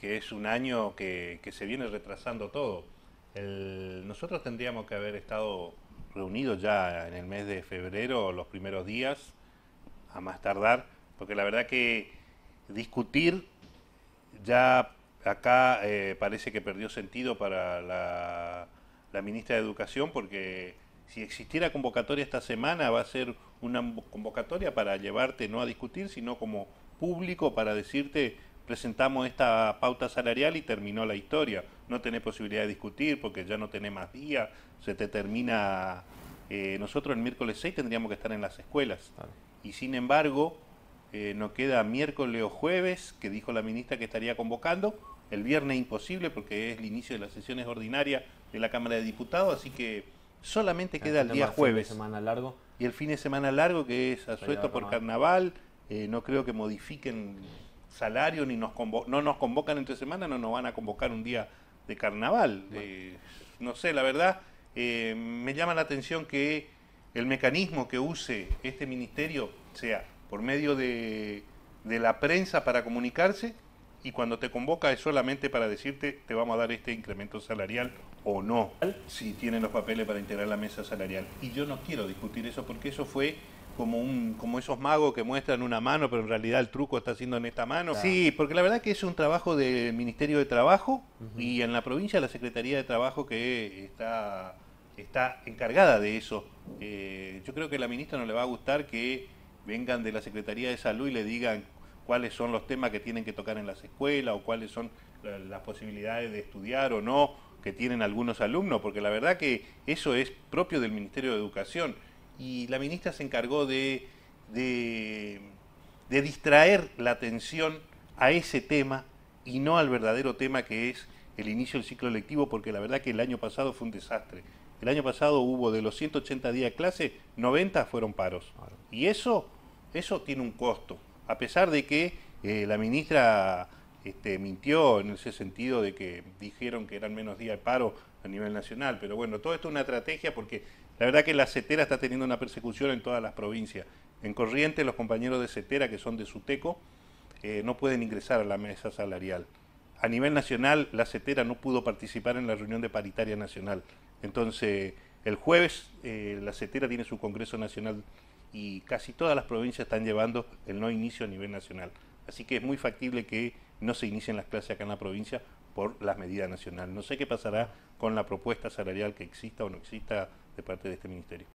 que es un año que, se viene retrasando todo. nosotros tendríamos que haber estado reunidos ya en el mes de febrero, los primeros días, a más tardar, porque la verdad que discutir ya acá eh, parece que perdió sentido para la, ministra de Educación, porque si existiera convocatoria esta semana va a ser una convocatoria para llevarte no a discutir, sino como público para decirte presentamos esta pauta salarial y terminó la historia. No tenés posibilidad de discutir porque ya no tenés más días, se te termina... Eh, nosotros el miércoles 6 tendríamos que estar en las escuelas. Y sin embargo, eh, no queda miércoles o jueves, que dijo la ministra que estaría convocando. El viernes imposible porque es el inicio de las sesiones ordinarias de la Cámara de Diputados, así que solamente ah, queda este el día jueves. semana largo. Y el fin de semana largo que es asueto por carnaval, eh, no creo que modifiquen salario ni nos no nos convocan entre semana, no nos van a convocar un día de carnaval. Eh, no sé, la verdad, eh, me llama la atención que el mecanismo que use este ministerio sea por medio de, de la prensa para comunicarse y cuando te convoca es solamente para decirte te vamos a dar este incremento salarial o no, si tienen los papeles para integrar la mesa salarial. Y yo no quiero discutir eso porque eso fue como, un, como esos magos que muestran una mano, pero en realidad el truco está haciendo en esta mano. Sí, porque la verdad que es un trabajo del Ministerio de Trabajo y en la provincia la Secretaría de Trabajo que está, está encargada de eso. Eh, yo creo que a la ministra no le va a gustar que vengan de la Secretaría de Salud y le digan cuáles son los temas que tienen que tocar en las escuelas o cuáles son las posibilidades de estudiar o no que tienen algunos alumnos, porque la verdad que eso es propio del Ministerio de Educación y la ministra se encargó de, de, distraer la atención a ese tema y no al verdadero tema que es el inicio del ciclo electivo, porque la verdad que el año pasado fue un desastre. El año pasado hubo de los 180 días de clase, 90 fueron paros. Y eso, eso tiene un costo. A pesar de que eh, la ministra este, mintió en ese sentido de que dijeron que eran menos días de paro a nivel nacional. Pero bueno, todo esto es una estrategia porque la verdad que la CETERA está teniendo una persecución en todas las provincias. En Corrientes, los compañeros de CETERA, que son de Suteco, eh, no pueden ingresar a la mesa salarial. A nivel nacional, la CETERA no pudo participar en la reunión de paritaria nacional. Entonces, el jueves, eh, la CETERA tiene su Congreso Nacional y casi todas las provincias están llevando el no inicio a nivel nacional. Así que es muy factible que no se inicien las clases acá en la provincia por las medidas nacionales. No sé qué pasará con la propuesta salarial que exista o no exista de parte de este ministerio.